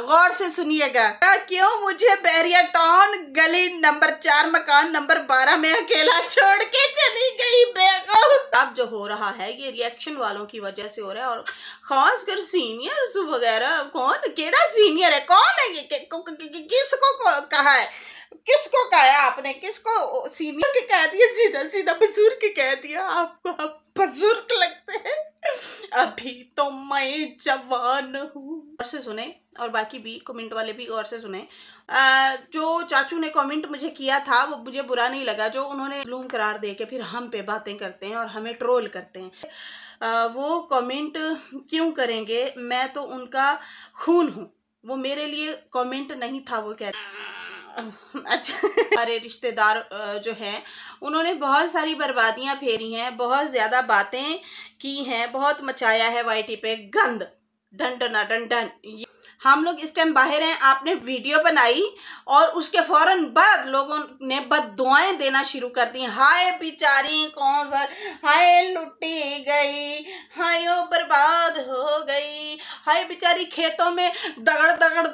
गौर से सुनिएगा क्यों मुझे बैरिया टाउन गली नंबर चार मकान नंबर बारह में अकेला छोड़ के चली गई बेगम अब जो हो रहा है ये रिएक्शन वालों की वजह से हो रहा है और खास कर सीनियर वगैरह कौन केड़ा सीनियर है कौन है ये किसको कहा है किसको कहा है आपने किसको सीनियर के कह दिया सीधा सीधा बुजुर्ग कह दिया आपको आप बुजुर्ग लगते हैं अभी तो मैं जवान हूँ और से सुने और बाकी भी कमेंट वाले भी और से सुने आ, जो चाचू ने कमेंट मुझे किया था वो मुझे बुरा नहीं लगा जो उन्होंने लूम करार दे के फिर हम पे बातें करते हैं और हमें ट्रोल करते हैं आ, वो कमेंट क्यों करेंगे मैं तो उनका खून हूँ वो मेरे लिए कमेंट नहीं था वो कहते अच्छा हमारे रिश्तेदार जो हैं उन्होंने बहुत सारी बर्बादियां फेरी हैं बहुत ज़्यादा बातें की हैं बहुत मचाया है वाई पे गंद डन डना डन डन हम लोग इस टाइम बाहर हैं आपने वीडियो बनाई और उसके फ़ौरन बाद लोगों ने बद दुआएं देना शुरू कर दी हाय बिचारी कौन सर हाय लुटी गई हाय ओ बर्बाद हो गई हाय बिचारी खेतों में दगड़ दगड़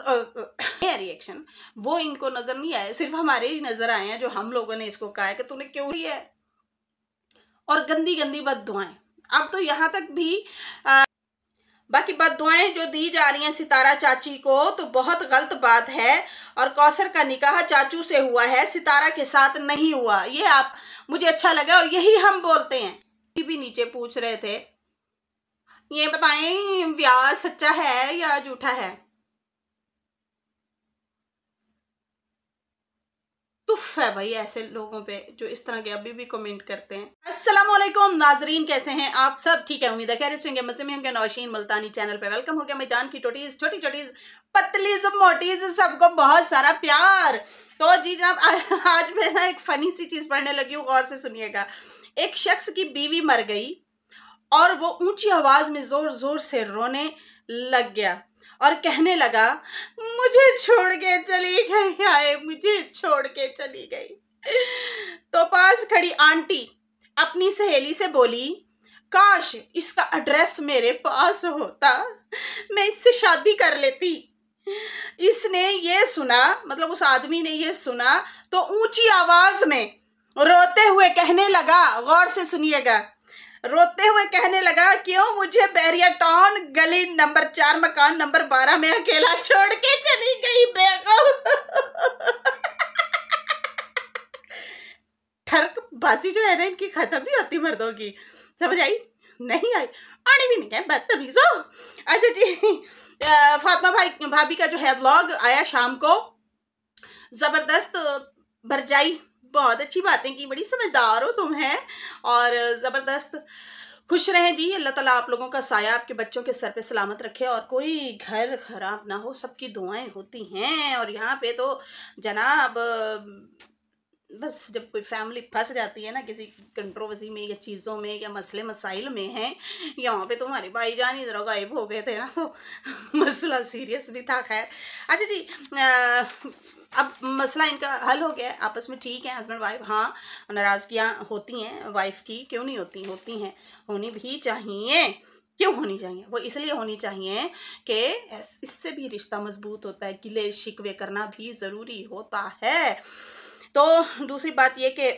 रिएक्शन वो इनको नज़र नहीं आया सिर्फ हमारे ही नज़र आए हैं जो हम लोगों ने इसको कहा है कि तूने क्यों लिया है और गंदी गंदी बद दुआएं अब तो यहाँ तक भी आ, बाकी बद दुआएं जो दी जा रही हैं सितारा चाची को तो बहुत गलत बात है और कौसर का निकाह चाचू से हुआ है सितारा के साथ नहीं हुआ ये आप मुझे अच्छा लगा और यही हम बोलते हैं ये भी नीचे पूछ रहे थे ये बताएं ब्याह सच्चा है या झूठा है तुफ है भाई ऐसे लोगों पे जो इस तरह के अभी भी कमेंट करते हैं वालेकुम नाजरीन कैसे हैं आप सब ठीक है उम्मीद है खैर सुनेंगे मजमे नौशीन मुल्तानी चैनल पे वेलकम हो गया मैं जान की टोटीज छोटी छोटीज पतली सब मोटीज सबको बहुत सारा प्यार तो जी जनाब आज मैं ना एक फनी सी चीज़ पढ़ने लगी हूँ गौर से सुनिएगा एक शख्स की बीवी मर गई और वो ऊंची आवाज़ में ज़ोर ज़ोर से रोने लग गया और कहने लगा मुझे छोड़ के चली गई आए मुझे छोड़ के चली गई तो पास खड़ी आंटी अपनी सहेली से बोली काश इसका एड्रेस मेरे पास होता मैं इससे शादी कर लेती इसने ये सुना मतलब उस आदमी ने ये सुना तो ऊंची आवाज में रोते हुए कहने लगा गौर से सुनिएगा रोते हुए कहने लगा क्यों मुझे बैरिया टाउन गली नंबर चार मकान नंबर बारह में अकेला छोड़ के चली गई बेगम बाजी जो है ना इनकी खत्म नहीं होती मर्दों की समझ आई नहीं आई आने भी नहीं है बदतमीजो अच्छा जी फातमा भाई भाभी का जो है व्लॉग आया शाम को ज़बरदस्त भरजाई बहुत अच्छी बातें की बड़ी समझदार हो तुम हैं और ज़बरदस्त खुश रहें जी अल्लाह ताला आप लोगों का साया आपके बच्चों के सर पे सलामत रखे और कोई घर ख़राब ना हो सबकी दुआएं होती हैं और यहाँ पे तो जनाब बस जब कोई फैमिली फंस जाती है ना किसी कंट्रोवर्सी में या चीज़ों में या मसले मसाइल में हैं या वहाँ पे तो हमारे भाईजान ही ज़रा गायब हो गए थे ना तो मसला सीरियस भी था खैर अच्छा जी आ, अब मसला इनका हल हो गया आपस में ठीक है हस्बैंड वाइफ हाँ नाराज़गियाँ होती हैं वाइफ की क्यों नहीं होती होती हैं होनी भी चाहिए क्यों होनी चाहिए वो इसलिए होनी चाहिए कि इससे भी रिश्ता मजबूत होता है गिले शिकवे करना भी ज़रूरी होता है तो दूसरी बात ये कि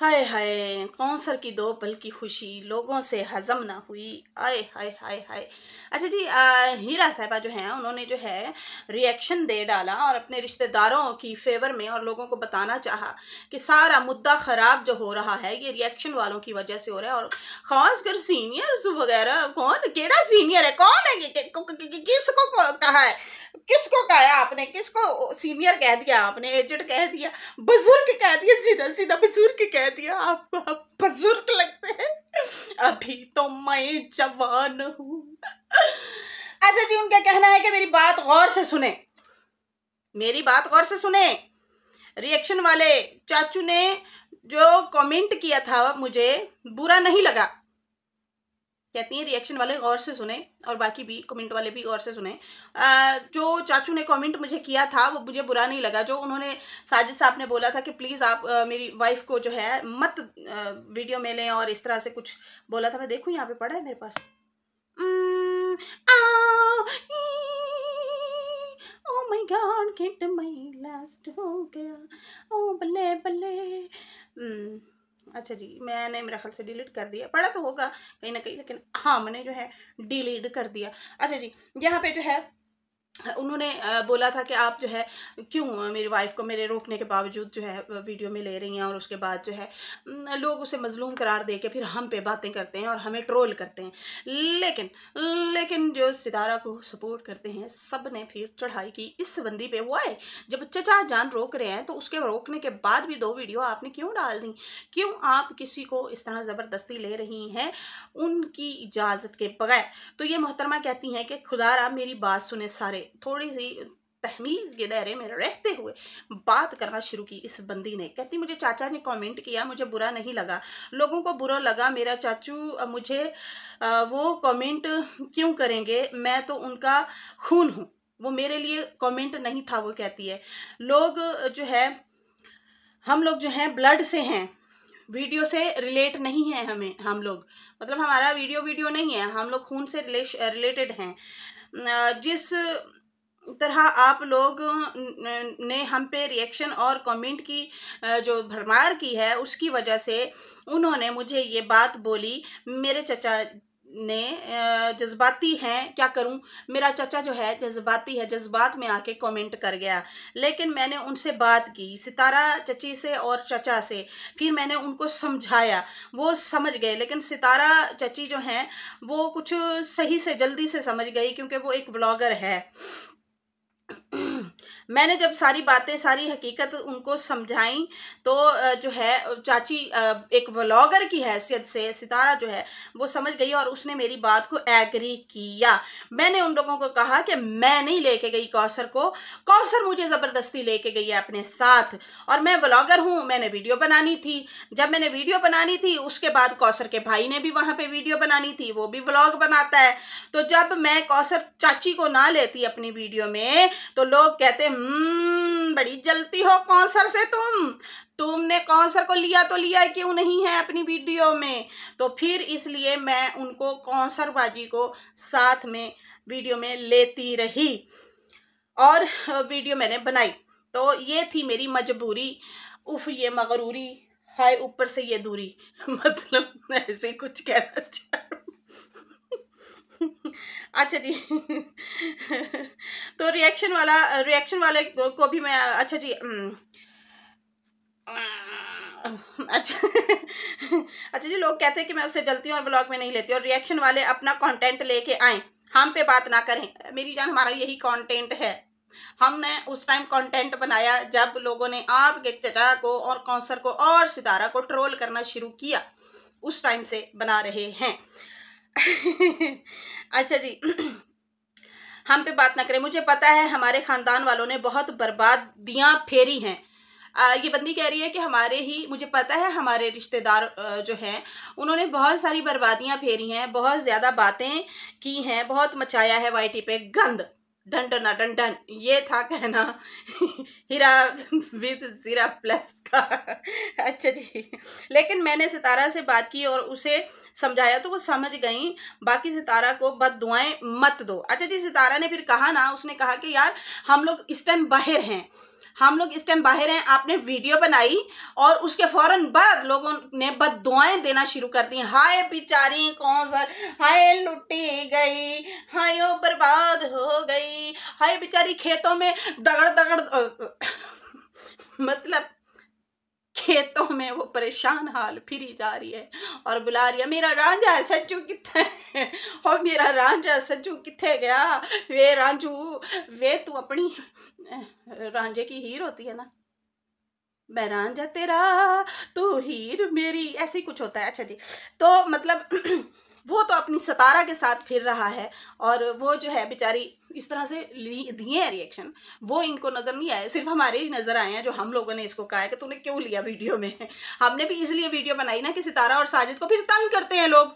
हाय हाय कौंसर की दो पल की खुशी लोगों से हजम ना हुई आय हाय हाय हाय अच्छा जी आ, हीरा साहबा जो हैं उन्होंने जो है रिएक्शन दे डाला और अपने रिश्तेदारों की फेवर में और लोगों को बताना चाहा कि सारा मुद्दा ख़राब जो हो रहा है ये रिएक्शन वालों की वजह से हो रहा है और ख़ास कर सीनियर्स वगैरह कौन केड़ा सीनियर है कौन है किसको कहा है किसको कहा आपने किसको सीनियर कह दिया आपने एजेंट कह दिया बुजुर्ग कह दिया सीधा सीधा बुजुर्ग कह कह दिया आप, आप बुजुर्ग लगते हैं अभी तो मैं जवान हूं अच्छा जी उनका कहना है कि मेरी बात गौर से सुने मेरी बात गौर से सुने रिएक्शन वाले चाचू ने जो कमेंट किया था मुझे बुरा नहीं लगा कहती हैं रिएक्शन वाले गौर से सुने और बाकी भी कमेंट वाले भी गौर से सुने आ, जो चाचू ने कमेंट मुझे किया था वो मुझे बुरा नहीं लगा जो उन्होंने साजिद साहब ने बोला था कि प्लीज़ आप आ, मेरी वाइफ को जो है मत आ, वीडियो में लें और इस तरह से कुछ बोला था मैं देखूँ यहाँ पे पड़ा है मेरे पास गॉड लास्ट हो गया ओ बल्ले बल्ले अच्छा जी मैंने मेरा ख्याल से डिलीट कर दिया पढ़ा तो होगा कहीं ना कहीं लेकिन हाँ मैंने जो है डिलीट कर दिया अच्छा जी यहाँ पे जो है उन्होंने बोला था कि आप जो है क्यों मेरी वाइफ को मेरे रोकने के बावजूद जो है वीडियो में ले रही हैं और उसके बाद जो है लोग उसे मजलूम करार दे के फिर हम पे बातें करते हैं और हमें ट्रोल करते हैं लेकिन लेकिन जो सितारा को सपोर्ट करते हैं सब ने फिर चढ़ाई की इस बंदी पे वाई जब चचा जान रोक रहे हैं तो उसके रोकने के बाद भी दो वीडियो आपने क्यों डाल दी क्यों आप किसी को इस तरह ज़बरदस्ती ले रही हैं उनकी इजाज़त के बगैर तो ये मोहतरमा कहती हैं कि खुदारा मेरी बात सुने सारे थोड़ी सी तहमीज़ के दायरे में रहते हुए बात करना शुरू की इस बंदी ने कहती मुझे चाचा ने कमेंट किया मुझे बुरा नहीं लगा लोगों को बुरा लगा मेरा चाचू मुझे वो कमेंट क्यों करेंगे मैं तो उनका खून हूँ वो मेरे लिए कमेंट नहीं था वो कहती है लोग जो है हम लोग जो हैं ब्लड से हैं वीडियो से रिलेट नहीं है हमें हम लोग मतलब हमारा वीडियो वीडियो नहीं है हम लोग खून से रिलेटेड हैं जिस तरह आप लोग ने हम पे रिएक्शन और कमेंट की जो भरमार की है उसकी वजह से उन्होंने मुझे ये बात बोली मेरे चचा ने जज्बाती हैं क्या करूं मेरा चचा जो है जज्बाती है जज्बात में आके कमेंट कर गया लेकिन मैंने उनसे बात की सितारा चची से और चचा से फिर मैंने उनको समझाया वो समझ गए लेकिन सितारा चची जो हैं वो कुछ सही से जल्दी से समझ गई क्योंकि वो एक ब्लॉगर है मैंने जब सारी बातें सारी हकीकत उनको समझाई तो जो है चाची एक व्लॉगर की हैसियत से सितारा जो है वो समझ गई और उसने मेरी बात को एग्री किया मैंने उन लोगों को कहा कि मैं नहीं लेके गई कौसर को कौसर मुझे ज़बरदस्ती लेके गई है अपने साथ और मैं व्लॉगर हूँ मैंने वीडियो बनानी थी जब मैंने वीडियो बनानी थी उसके बाद कौसर के भाई ने भी वहाँ पर वीडियो बनानी थी वो भी व्लॉग बनाता है तो जब मैं कौसर चाची को ना लेती अपनी वीडियो में तो लोग कहते बड़ी जलती हो कौसर से तुम तुमने कौंसर को लिया तो लिया क्यों नहीं है अपनी वीडियो में तो फिर इसलिए मैं उनको कौंसर बाजी को साथ में वीडियो में लेती रही और वीडियो मैंने बनाई तो ये थी मेरी मजबूरी उफ ये मगरूरी हाय ऊपर से ये दूरी मतलब ऐसे कुछ कहना चाहिए अच्छा जी तो रिएक्शन वाला रिएक्शन वाले को भी मैं अच्छा जी अच्छा अच्छा जी लोग कहते हैं कि मैं उससे जलती हूँ और ब्लॉग में नहीं लेती और रिएक्शन वाले अपना कंटेंट लेके आए हम पे बात ना करें मेरी जान हमारा यही कंटेंट है हमने उस टाइम कंटेंट बनाया जब लोगों ने आपके चचा को और कौंसर को और सितारा को ट्रोल करना शुरू किया उस टाइम से बना रहे हैं अच्छा जी हम पे बात ना करें मुझे पता है हमारे ख़ानदान वालों ने बहुत बर्बादियाँ फेरी हैं आ, ये बंदी कह रही है कि हमारे ही मुझे पता है हमारे रिश्तेदार जो हैं उन्होंने बहुत सारी बर्बादियां फेरी हैं बहुत ज़्यादा बातें की हैं बहुत मचाया है वाई पे गंद डन डन डन डन ये था कहना हीरा विद जीरा प्लस का अच्छा जी लेकिन मैंने सितारा से बात की और उसे समझाया तो वो समझ गई बाकी सितारा को बद दुआएं मत दो अच्छा जी सितारा ने फिर कहा ना उसने कहा कि यार हम लोग इस टाइम बाहर हैं हम लोग इस टाइम बाहर हैं आपने वीडियो बनाई और उसके फ़ौरन बाद लोगों ने बद दुआएँ देना शुरू कर दी हाय बिचारी कौन सर हाय लुटी गई हाय ओ बर्बाद हो गई हाय बिचारी खेतों में दगड़ दगड़ मतलब खेतों में वो परेशान हाल फिरी जा रही है और बुला रही है मेरा रांझा सच्चू कितने और मेरा रांझा सच्चू कितने गया वे रांझू वे तू अपनी रांझे की हीर होती है ना मैं रांझा तेरा तू हीर मेरी ऐसी कुछ होता है अच्छा जी तो मतलब वो तो अपनी सतारा के साथ फिर रहा है और वो जो है बेचारी इस तरह से दिए हैं रिएक्शन वो इनको नज़र नहीं आए सिर्फ हमारे ही नज़र आए हैं जो हम लोगों ने इसको कहा है कि तूने क्यों लिया वीडियो में हमने भी इसलिए वीडियो बनाई ना कि सितारा और साजिद को फिर तंग करते हैं लोग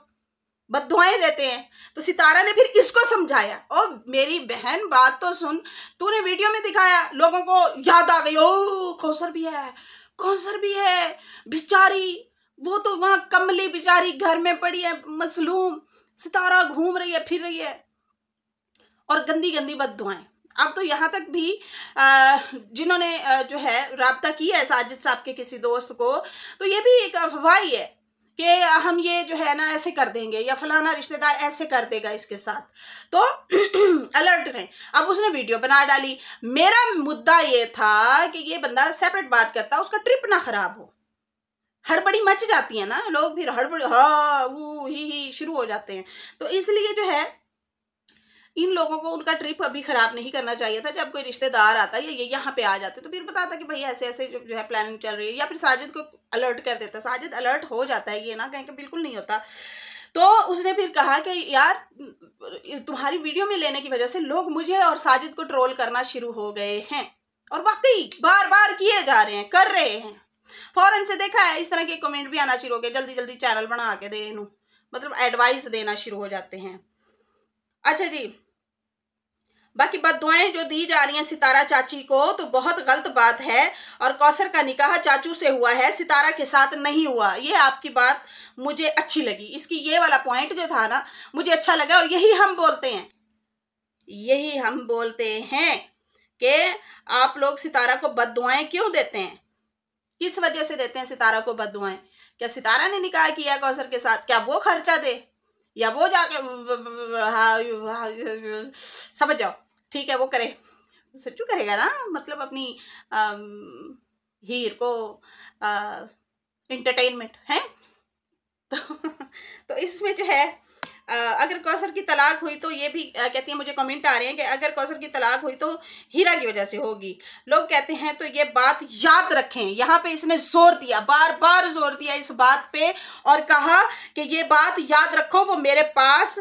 बदुआएँ देते हैं तो सितारा ने फिर इसको समझाया और मेरी बहन बात तो सुन तूने वीडियो में दिखाया लोगों को याद आ गई ओ कौसर भी है कौसर भी है बेचारी वो तो वहाँ कमली बेचारी घर में पड़ी है मसलूम सितारा घूम रही है फिर रही है और गंदी गंदी बद दुआएं अब तो यहाँ तक भी जिन्होंने जो है रबता किया है साजिद साहब के किसी दोस्त को तो ये भी एक अफवाह है कि हम ये जो है ना ऐसे कर देंगे या फलाना रिश्तेदार ऐसे कर देगा इसके साथ तो अलर्ट रहें अब उसने वीडियो बना डाली मेरा मुद्दा ये था कि ये बंदा सेपरेट बात करता उसका ट्रिप ना ख़राब हो हड़बड़ी मच जाती है ना लोग फिर हड़बड़ी हा वो ही ही शुरू हो जाते हैं तो इसलिए जो है इन लोगों को उनका ट्रिप अभी ख़राब नहीं करना चाहिए था जब कोई रिश्तेदार आता या ये यहाँ पे आ जाते तो फिर बताता कि भाई ऐसे ऐसे जो है प्लानिंग चल रही है या फिर साजिद को अलर्ट कर देता साजिद अलर्ट हो जाता है ये ना कहें कि बिल्कुल नहीं होता तो उसने फिर कहा कि यार तुम्हारी वीडियो में लेने की वजह से लोग मुझे और साजिद को ट्रोल करना शुरू हो गए हैं और वाकई बार बार किए जा रहे हैं कर रहे हैं फॉरन से देखा है इस तरह के कमेंट भी आना शुरू हो गया जल्दी जल्दी चैनल बना के दे मतलब एडवाइस देना शुरू हो जाते हैं अच्छा जी बाकी बात दुआएं जो दी जा रही हैं सितारा चाची को तो बहुत गलत बात है और कौसर का निकाह चाचू से हुआ है सितारा के साथ नहीं हुआ ये आपकी बात मुझे अच्छी लगी इसकी ये वाला पॉइंट जो था ना मुझे अच्छा लगा और यही हम बोलते हैं यही हम बोलते हैं कि आप लोग सितारा को बद क्यों देते हैं किस वजह से देते हैं सितारा को बद दुआएं क्या सितारा ने निकाह किया कौशल के साथ क्या वो खर्चा दे या वो जाके समझ जाओ ठीक है वो करे सच्चू करेगा ना मतलब अपनी आ, हीर को इंटरटेनमेंट है तो, तो इसमें जो है अगर कौसर की तलाक हुई तो ये भी कहती है मुझे कमेंट आ रहे हैं कि अगर कौसर की तलाक हुई तो हीरा की वजह से होगी लोग कहते हैं तो ये बात याद रखें यहाँ पे इसने जोर दिया बार बार जोर दिया इस बात पे और कहा कि ये बात याद रखो वो मेरे पास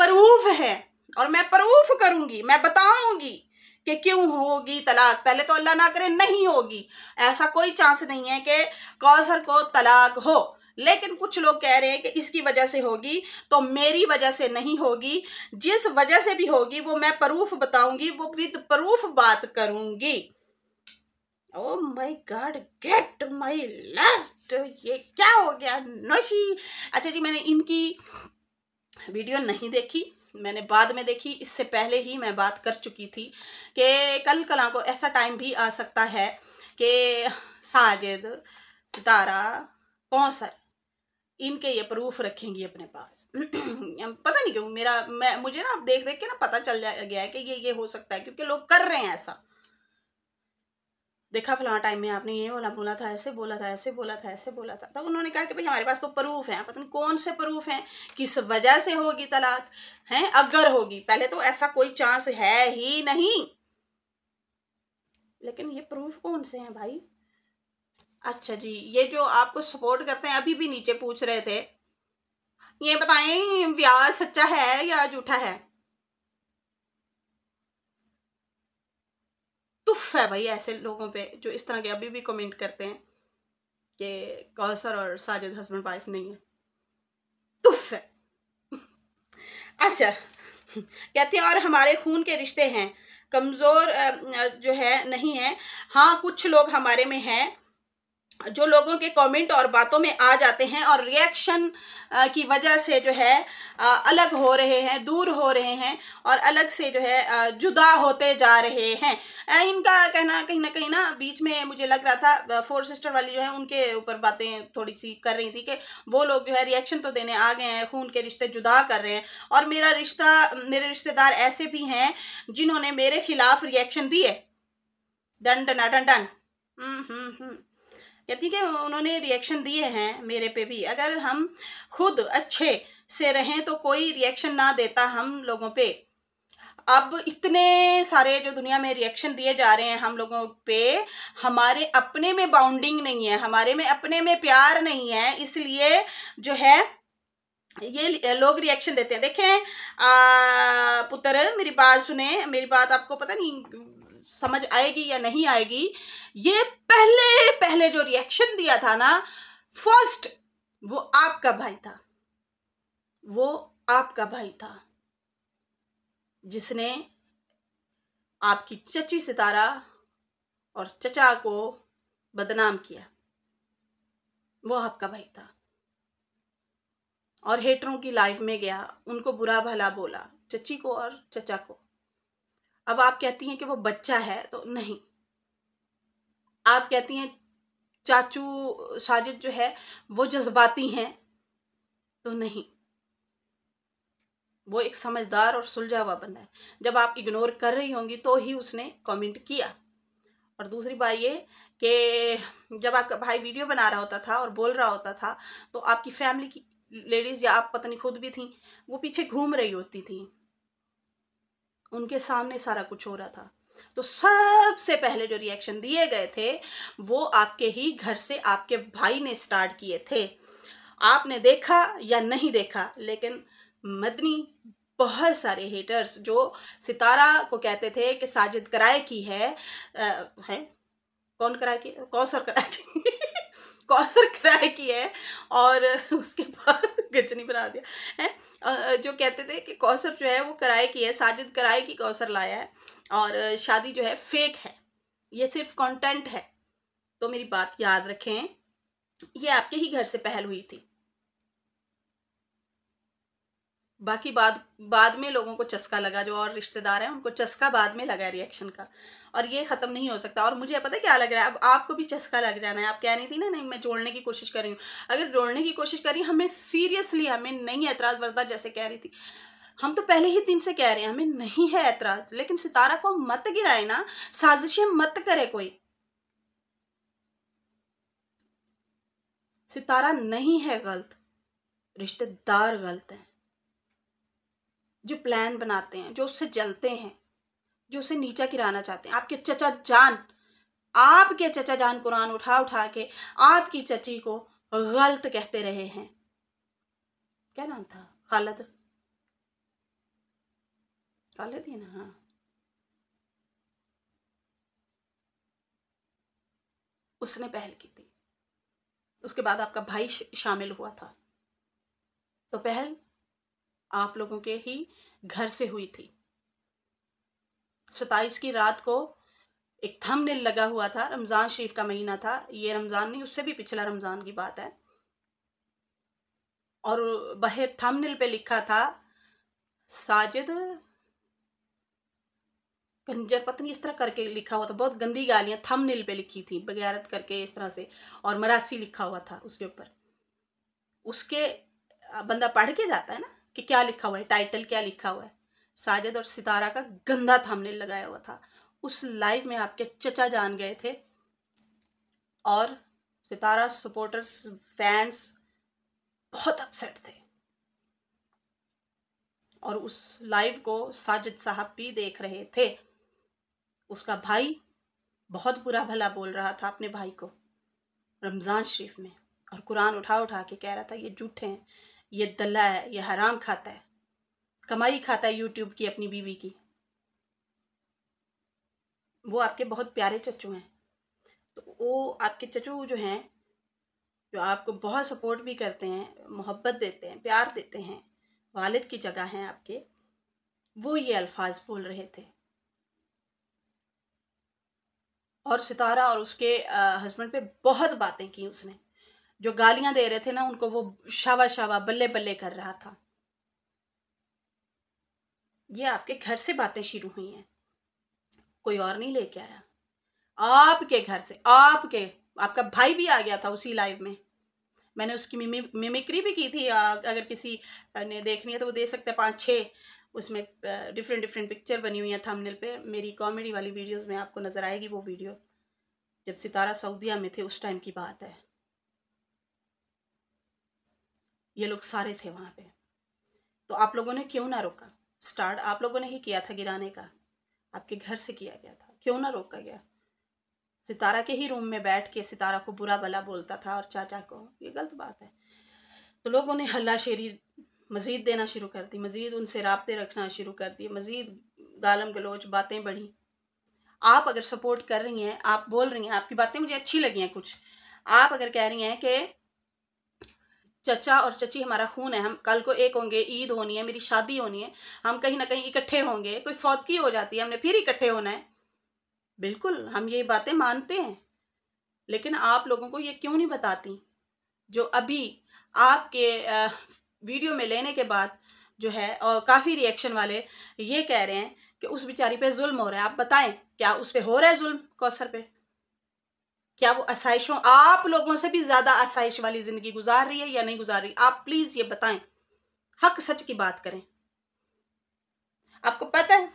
प्रूफ है और मैं प्रूफ करूंगी मैं बताऊंगी कि क्यों होगी तलाक पहले तो अल्लाह ना करे नहीं होगी ऐसा कोई चांस नहीं है कि कौसर को तलाक हो लेकिन कुछ लोग कह रहे हैं कि इसकी वजह से होगी तो मेरी वजह से नहीं होगी जिस वजह से भी होगी वो मैं प्रूफ बताऊंगी वो विद प्रूफ बात करूंगी oh my god get my last ये क्या हो गया नशी अच्छा जी मैंने इनकी वीडियो नहीं देखी मैंने बाद में देखी इससे पहले ही मैं बात कर चुकी थी कि कल कला को ऐसा टाइम भी आ सकता है कि साजिद सितारा कौसर इनके ये प्रूफ रखेंगी अपने पास पता नहीं क्यों मेरा मैं मुझे ना आप देख देख के ना पता चल गया है कि ये ये हो सकता है क्योंकि लोग कर रहे हैं ऐसा देखा फलाना टाइम में आपने ये बोला बोला था ऐसे बोला था ऐसे बोला था ऐसे बोला था तो उन्होंने कहा कि भाई हमारे पास तो प्रूफ है पता नहीं कौन से प्रूफ हैं किस वजह से होगी तलाक है अगर होगी पहले तो ऐसा कोई चांस है ही नहीं लेकिन ये प्रूफ कौन से हैं भाई अच्छा जी ये जो आपको सपोर्ट करते हैं अभी भी नीचे पूछ रहे थे ये बताएं ब्याज सच्चा है या झूठा है तुफ है भाई ऐसे लोगों पे जो इस तरह के अभी भी कमेंट करते हैं कि कौसर और साजिद हस्बैंड वाइफ नहीं है तुफ है अच्छा कहते हैं और हमारे खून के रिश्ते हैं कमज़ोर जो है नहीं है हाँ कुछ लोग हमारे में हैं जो लोगों के कमेंट और बातों में आ जाते हैं और रिएक्शन की वजह से जो है अलग हो रहे हैं दूर हो रहे हैं और अलग से जो है जुदा होते जा रहे हैं इनका कहना कहीं ना कहीं ना बीच में मुझे लग रहा था फोर सिस्टर वाली जो है उनके ऊपर बातें थोड़ी सी कर रही थी कि वो लोग जो है रिएक्शन तो देने आ गए हैं खून के रिश्ते जुदा कर रहे हैं और मेरा रिश्ता मेरे रिश्तेदार ऐसे भी हैं जिन्होंने मेरे खिलाफ रिएक्शन दिए done done done done hmm hmm hmm यदि कि उन्होंने रिएक्शन दिए हैं मेरे पे भी अगर हम खुद अच्छे से रहें तो कोई रिएक्शन ना देता हम लोगों पे अब इतने सारे जो दुनिया में रिएक्शन दिए जा रहे हैं हम लोगों पे हमारे अपने में बाउंडिंग नहीं है हमारे में अपने में प्यार नहीं है इसलिए जो है ये लोग रिएक्शन देते हैं देखें पुत्र मेरी बात सुने मेरी बात आपको पता नहीं समझ आएगी या नहीं आएगी ये पहले पहले जो रिएक्शन दिया था ना फर्स्ट वो आपका भाई था वो आपका भाई था जिसने आपकी चची सितारा और चचा को बदनाम किया वो आपका भाई था और हेटरों की लाइफ में गया उनको बुरा भला बोला चची को और चचा को अब आप कहती हैं कि वो बच्चा है तो नहीं आप कहती हैं चाचू साजिद जो है वो जज्बाती हैं तो नहीं वो एक समझदार और सुलझा हुआ बंदा है जब आप इग्नोर कर रही होंगी तो ही उसने कमेंट किया और दूसरी बात ये कि जब आपका भाई वीडियो बना रहा होता था और बोल रहा होता था तो आपकी फैमिली की लेडीज़ या आप पत्नी खुद भी थी वो पीछे घूम रही होती थी उनके सामने सारा कुछ हो रहा था तो सबसे पहले जो रिएक्शन दिए गए थे वो आपके ही घर से आपके भाई ने स्टार्ट किए थे आपने देखा या नहीं देखा लेकिन मदनी बहुत सारे हेटर्स जो सितारा को कहते थे कि साजिद कराए की है, आ, है कौन कराए की कौन सर कराए की कॉलर किराए की है और उसके बाद गजनी बना दिया है जो कहते थे कि कौसर जो है वो कराए की है साजिद कराए की कौसर लाया है और शादी जो है फेक है ये सिर्फ कंटेंट है तो मेरी बात याद रखें ये आपके ही घर से पहल हुई थी बाकी बाद बाद में लोगों को चस्का लगा जो और रिश्तेदार हैं उनको चस्का बाद में लगा रिएक्शन का और ये ख़त्म नहीं हो सकता और मुझे पता है क्या लग रहा है अब आपको भी चस्का लग जाना है आप कह रही थी ना नहीं मैं जोड़ने की कोशिश कर रही हूँ अगर जोड़ने की कोशिश करी हमें सीरियसली हमें नहीं एतराज़ बरता जैसे कह रही थी हम तो पहले ही दिन से कह रहे हैं हमें नहीं है ऐतराज लेकिन सितारा को मत गिराए ना साजिशें मत करे कोई सितारा नहीं है गलत रिश्तेदार गलत है जो प्लान बनाते हैं जो उससे जलते हैं जो उसे नीचा गिराना चाहते हैं आपके चचा जान आपके चचा जान कुरान उठा उठा के आपकी चची को गलत कहते रहे हैं क्या नाम था खालद खालद ही ना हाँ उसने पहल की थी उसके बाद आपका भाई शामिल हुआ था तो पहल आप लोगों के ही घर से हुई थी सताइस की रात को एक थंबनेल लगा हुआ था रमज़ान शरीफ का महीना था ये रमज़ान नहीं उससे भी पिछला रमज़ान की बात है और बहे थंबनेल पे लिखा था साजिद कंजर पत्नी इस तरह करके लिखा हुआ था बहुत गंदी थम थंबनेल पे लिखी थी बगैरत करके इस तरह से और मरासी लिखा हुआ था उसके ऊपर उसके बंदा पढ़ के जाता है ना कि क्या लिखा हुआ है टाइटल क्या लिखा हुआ है साजिद और सितारा का गंदा थामने लगाया हुआ था उस लाइव में आपके चचा जान गए थे और सितारा सपोर्टर्स फैंस बहुत अपसेट थे और उस लाइव को साजिद साहब भी देख रहे थे उसका भाई बहुत बुरा भला बोल रहा था अपने भाई को रमज़ान शरीफ में और कुरान उठा उठा के कह रहा था ये झूठे हैं ये दल्ला है ये हराम खाता है कमाई खाता है यूट्यूब की अपनी बीवी की वो आपके बहुत प्यारे चचू हैं तो वो आपके चचू जो हैं जो आपको बहुत सपोर्ट भी करते हैं मोहब्बत देते हैं प्यार देते हैं वालिद की जगह हैं आपके वो ये अल्फाज बोल रहे थे और सितारा और उसके हस्बैंड पे बहुत बातें की उसने जो गालियां दे रहे थे ना उनको वो शावा शावा बल्ले बल्ले कर रहा था ये आपके घर से बातें शुरू हुई हैं कोई और नहीं लेके आया आपके घर से आपके आपका भाई भी आ गया था उसी लाइव में मैंने उसकी मिमि मिमिक्री भी की थी अगर किसी ने देखनी है तो वो दे सकते हैं पाँच छः उसमें डिफरेंट डिफरेंट पिक्चर बनी हुई है थंबनेल पे मेरी कॉमेडी वाली वीडियोस में आपको नज़र आएगी वो वीडियो जब सितारा सऊदिया में थे उस टाइम की बात है ये लोग सारे थे वहाँ पे तो आप लोगों ने क्यों ना रोका स्टार्ट आप लोगों ने ही किया था गिराने का आपके घर से किया गया था क्यों ना रोका गया सितारा के ही रूम में बैठ के सितारा को बुरा भला बोलता था और चाचा को ये गलत बात है तो लोगों ने हल्ला शेरी मज़ीद देना शुरू कर दी मज़ीद उनसे रबते रखना शुरू कर दिए मज़ीद गालम गलोच बातें बढ़ी आप अगर सपोर्ट कर रही हैं आप बोल रही हैं आपकी बातें मुझे अच्छी लगी हैं कुछ आप अगर कह रही हैं कि चचा और चची हमारा खून है हम कल को एक होंगे ईद होनी है मेरी शादी होनी है हम कहीं ना कहीं इकट्ठे होंगे कोई फौतकी हो जाती है हमने फिर इकट्ठे होना है बिल्कुल हम ये बातें मानते हैं लेकिन आप लोगों को ये क्यों नहीं बताती जो अभी आपके वीडियो में लेने के बाद जो है और काफ़ी रिएक्शन वाले ये कह रहे हैं कि उस बेचारी पे जुल्म हो रहा है आप बताएं क्या उस पर हो रहा है जुल्म कौसर पे क्या वो आसाइशों आप लोगों से भी ज़्यादा आसाइश वाली ज़िंदगी गुजार रही है या नहीं गुजार रही आप प्लीज़ ये बताएं हक सच की बात करें आपको पता है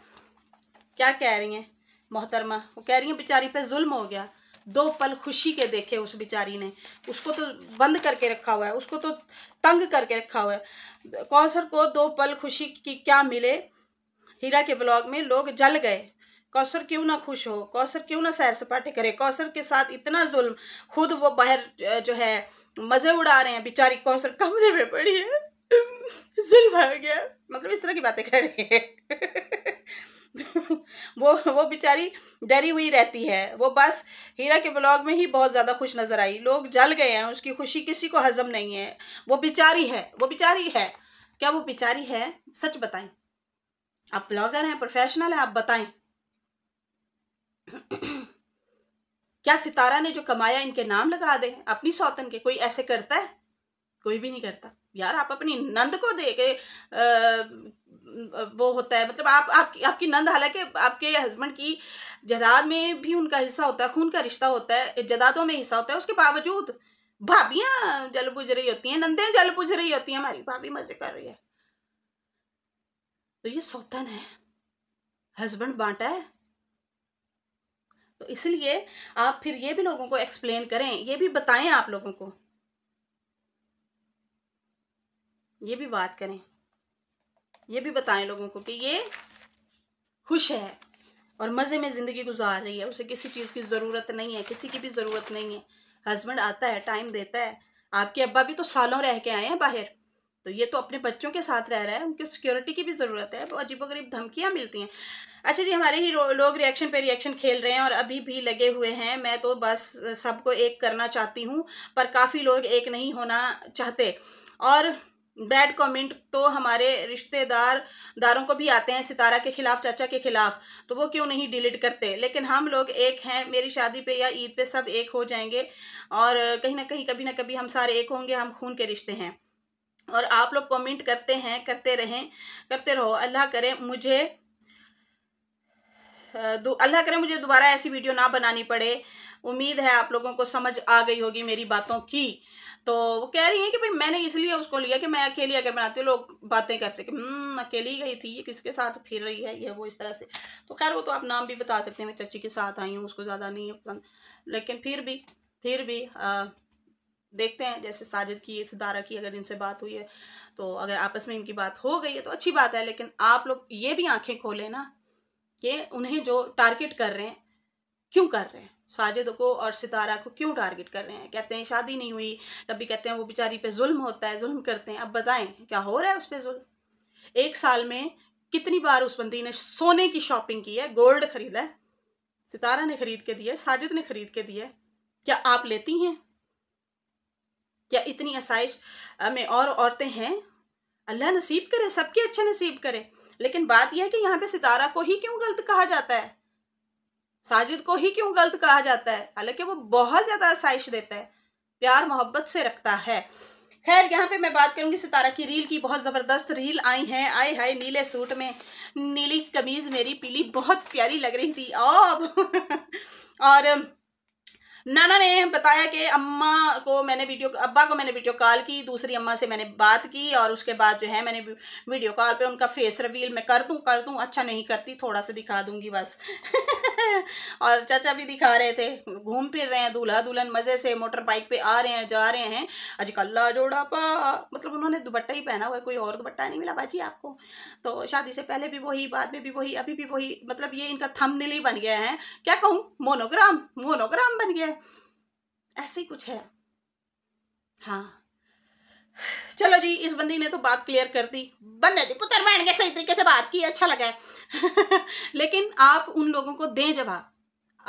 क्या कह रही हैं मोहतरमा वो कह रही हैं बेचारी पे जुल्म हो गया दो पल खुशी के देखे उस बेचारी ने उसको तो बंद करके रखा हुआ है उसको तो तंग करके रखा हुआ है कौसर को दो पल खुशी की क्या मिले हीरा के ब्लॉग में लोग जल गए कौसर क्यों ना खुश हो कौसर क्यों ना सैर सपाटे करे कौसर के साथ इतना जुल्म खुद वो बाहर जो है मज़े उड़ा रहे हैं बेचारी कौसर कमरे में पड़ी है जुल्म आ गया मतलब इस तरह की बातें कर रही है वो वो बेचारी डरी हुई रहती है वो बस हीरा के ब्लॉग में ही बहुत ज़्यादा खुश नज़र आई लोग जल गए हैं उसकी खुशी किसी को हजम नहीं है वो बेचारी है वो बेचारी है क्या वो बेचारी है सच बताएं आप ब्लॉगर हैं प्रोफेशनल हैं आप बताएं क्या सितारा ने जो कमाया इनके नाम लगा दे अपनी सौतन के कोई ऐसे करता है कोई भी नहीं करता यार आप अपनी नंद को दे के आ, वो होता है मतलब आप, आप आपकी नंद हालांकि आपके हस्बैंड की जदाद में भी उनका हिस्सा होता है खून का रिश्ता होता है जदादों में हिस्सा होता है उसके बावजूद भाभियाँ जल बुझ रही होती हैं नंदे जल बुझ रही होती हैं हमारी भाभी मजे कर रही है तो ये सौतन है हस्बैंड बांटा है तो इसलिए आप फिर ये भी लोगों को एक्सप्लेन करें ये भी बताएं आप लोगों को ये भी बात करें ये भी बताएं लोगों को कि ये खुश है और मज़े में ज़िंदगी गुजार रही है उसे किसी चीज़ की ज़रूरत नहीं है किसी की भी ज़रूरत नहीं है हस्बैंड आता है टाइम देता है आपके अब्बा भी तो सालों रह के आए हैं बाहर तो ये तो अपने बच्चों के साथ रह रहा है उनकी सिक्योरिटी की भी ज़रूरत है अजीबोगरीब धमकियाँ मिलती हैं अच्छा जी हमारे ही लोग रिएक्शन पे रिएक्शन खेल रहे हैं और अभी भी लगे हुए हैं मैं तो बस सबको एक करना चाहती हूँ पर काफ़ी लोग एक नहीं होना चाहते और बैड कमेंट तो हमारे रिश्तेदार दारों को भी आते हैं सितारा के खिलाफ चाचा के खिलाफ तो वो क्यों नहीं डिलीट करते लेकिन हम लोग एक हैं मेरी शादी पे या ईद पे सब एक हो जाएंगे और कहीं ना कहीं कभी ना कभी हम सारे एक होंगे हम खून के रिश्ते हैं और आप लोग कमेंट करते हैं करते रहें करते रहो अल्लाह करे मुझे अल्लाह करे मुझे दोबारा ऐसी वीडियो ना बनानी पड़े उम्मीद है आप लोगों को समझ आ गई होगी मेरी बातों की तो वो कह रही हैं कि भाई मैंने इसलिए उसको लिया कि मैं अकेली अगर बनाती हूँ लोग बातें करते कि हम्म, अकेली गई थी ये किसके साथ फिर रही है ये वो इस तरह से तो खैर वो तो आप नाम भी बता सकते हैं मैं चाची के साथ आई हूँ उसको ज़्यादा नहीं है पसंद लेकिन फिर भी फिर भी आ, देखते हैं जैसे साजिद की सिदारा की अगर इनसे बात हुई है तो अगर आपस में इनकी बात हो गई है तो अच्छी बात है लेकिन आप लोग ये भी आँखें खोलें ना कि उन्हें जो टारगेट कर रहे हैं क्यों कर रहे हैं साजिद को और सितारा को क्यों टारगेट कर रहे हैं कहते हैं शादी नहीं हुई कभी कहते हैं वो बेचारी पे जुल्म होता है जुल्म करते हैं अब बताएं क्या हो रहा है उस पर जुल्म एक साल में कितनी बार उस बंदी ने सोने की शॉपिंग की है गोल्ड खरीदा है सितारा ने खरीद के दिया साजिद ने खरीद के दिया क्या आप लेती हैं क्या इतनी आसाइश में और औरतें हैं अल्लाह नसीब करे सबके अच्छे नसीब करे लेकिन बात यह है कि यहाँ पे सितारा को ही क्यों गलत कहा जाता है साजिद को ही क्यों गलत कहा जाता है हालांकि वो बहुत ज़्यादा आसाइश देता है प्यार मोहब्बत से रखता है खैर यहाँ पे मैं बात करूंगी सितारा की रील की बहुत ज़बरदस्त रील आई है आए हाय नीले सूट में नीली कमीज़ मेरी पीली बहुत प्यारी लग रही थी अब और नाना ने बताया कि अम्मा को मैंने वीडियो अब्बा को मैंने वीडियो कॉल की दूसरी अम्मा से मैंने बात की और उसके बाद जो है मैंने वीडियो कॉल पे उनका फेस रिवील मैं कर दूँ कर दूँ अच्छा नहीं करती थोड़ा सा दिखा दूँगी बस और चाचा भी दिखा रहे थे घूम फिर रहे हैं दूल्हा दुल्हन मज़े से मोटर बाइक पर आ रहे हैं जा रहे हैं आज कल्ला जोड़ा पा मतलब उन्होंने दुपट्टा ही पहना हुआ है कोई और दुपट्टा नहीं मिला बाजी आपको तो शादी से पहले भी वही बाद में भी वही अभी भी वही मतलब ये इनका थम ही बन गया है क्या कहूँ मोनोग्राम मोनोग्राम बन गया है है ऐसे ही कुछ है हाँ चलो जी इस बंदी ने तो बात क्लियर कर दी बंदे जी पुत्र बहन के सही तरीके से बात की अच्छा लगा है लेकिन आप उन लोगों को दें जवाब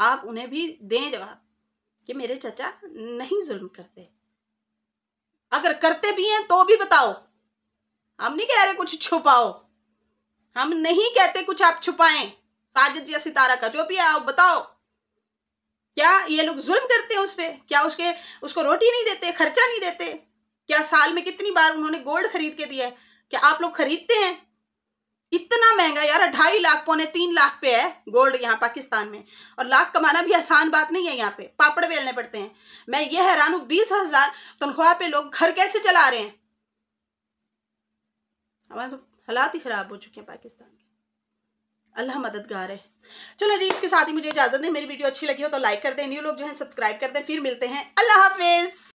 आप उन्हें भी दें जवाब कि मेरे चाचा नहीं जुल्म करते अगर करते भी हैं तो भी बताओ हम नहीं कह रहे कुछ छुपाओ हम नहीं कहते कुछ आप छुपाएं साजिद या सितारा का जो भी है आप बताओ क्या ये लोग जुल्म करते हैं उस पर क्या उसके उसको रोटी नहीं देते खर्चा नहीं देते क्या साल में कितनी बार उन्होंने गोल्ड खरीद के दिया है क्या आप लोग खरीदते हैं इतना महंगा यार ढाई लाख पौने तीन लाख पे है गोल्ड यहाँ पाकिस्तान में और लाख कमाना भी आसान बात नहीं है यहाँ पे पापड़ बेलने पड़ते हैं मैं ये हैरान हूँ बीस हजार तनख्वाह पे लोग घर कैसे चला रहे हैं हमारे तो हालात ही खराब हो चुके हैं पाकिस्तान अल्लाह मददगार है चलो जी इसके साथ ही मुझे इजाज़त है मेरी वीडियो अच्छी लगी हो तो लाइक कर दें न्यू लोग जो है सब्सक्राइब कर दें फिर मिलते हैं अल्लाह हाफिज़